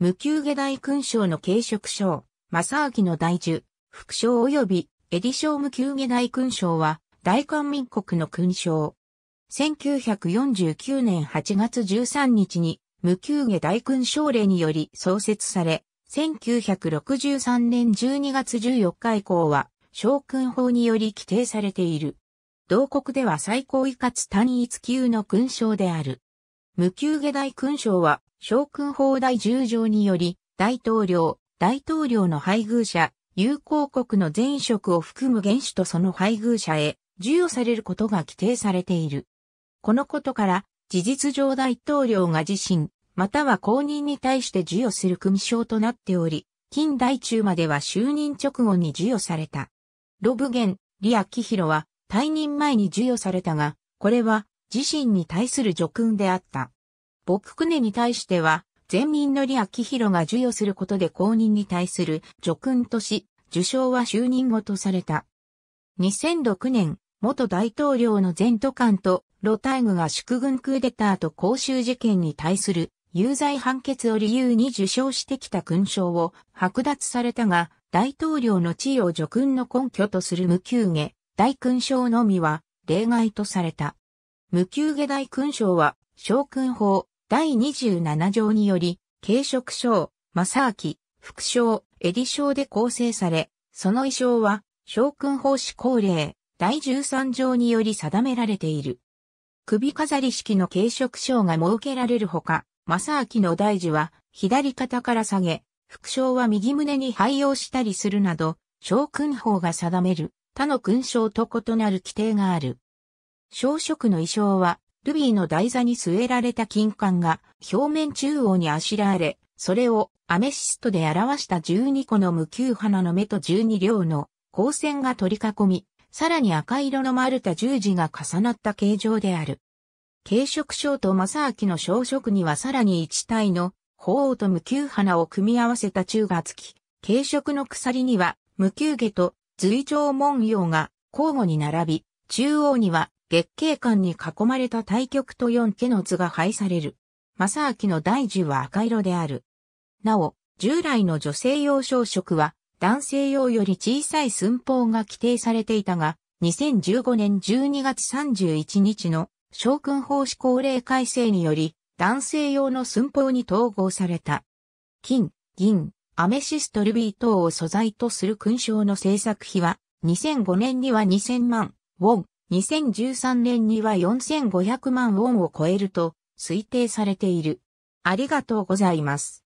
無給下大勲章の軽食章、正明の大樹、副章及び、エディ章無給下大勲章は、大韓民国の勲章。1949年8月13日に、無給下大勲章令により創設され、1963年12月14日以降は、将軍法により規定されている。同国では最高位かつ単一級の勲章である。無給下大勲章は、将軍法第十条により、大統領、大統領の配偶者、友好国の前職を含む元首とその配偶者へ授与されることが規定されている。このことから、事実上大統領が自身、または公認に対して授与する組章となっており、近代中までは就任直後に授与された。ロブゲン、リア・キヒロは退任前に授与されたが、これは自身に対する叙勲であった。僕クに対しては、全民の利明弘が授与することで公認に対する叙勲とし、受賞は就任後とされた。2006年、元大統領の前途官と、ロタイグが祝軍クーデターと公衆事件に対する有罪判決を理由に受賞してきた勲章を剥奪されたが、大統領の地位を叙勲の根拠とする無給下、大勲章のみは例外とされた。無給下大勲章は、将勲法第27条により、軽職章、正明、副章、エィ章で構成され、その衣装は、将勲法施行令第13条により定められている。首飾り式の軽職章が設けられるほか、正明の大事は、左肩から下げ、副章は右胸に配用したりするなど、将勲法が定める他の勲章と異なる規定がある。装飾の衣装は、ルビーの台座に据えられた金管が表面中央にあしらわれ、それをアメシストで表した12個の無球花の目と12両の光線が取り囲み、さらに赤色の丸太十字が重なった形状である。軽食章と正明の小食にはさらに一体の鳳凰と無球花を組み合わせた中がつき、軽食の鎖には無球毛と随長文様が交互に並び、中央には月桂冠に囲まれた対局と四家の図が配される。正明の大樹は赤色である。なお、従来の女性用装飾は男性用より小さい寸法が規定されていたが、2015年12月31日の将軍法施行令改正により、男性用の寸法に統合された。金、銀、アメシストルビー等を素材とする勲章の制作費は、2005年には2000万、ウォン、2013年には4500万ウォンを超えると推定されている。ありがとうございます。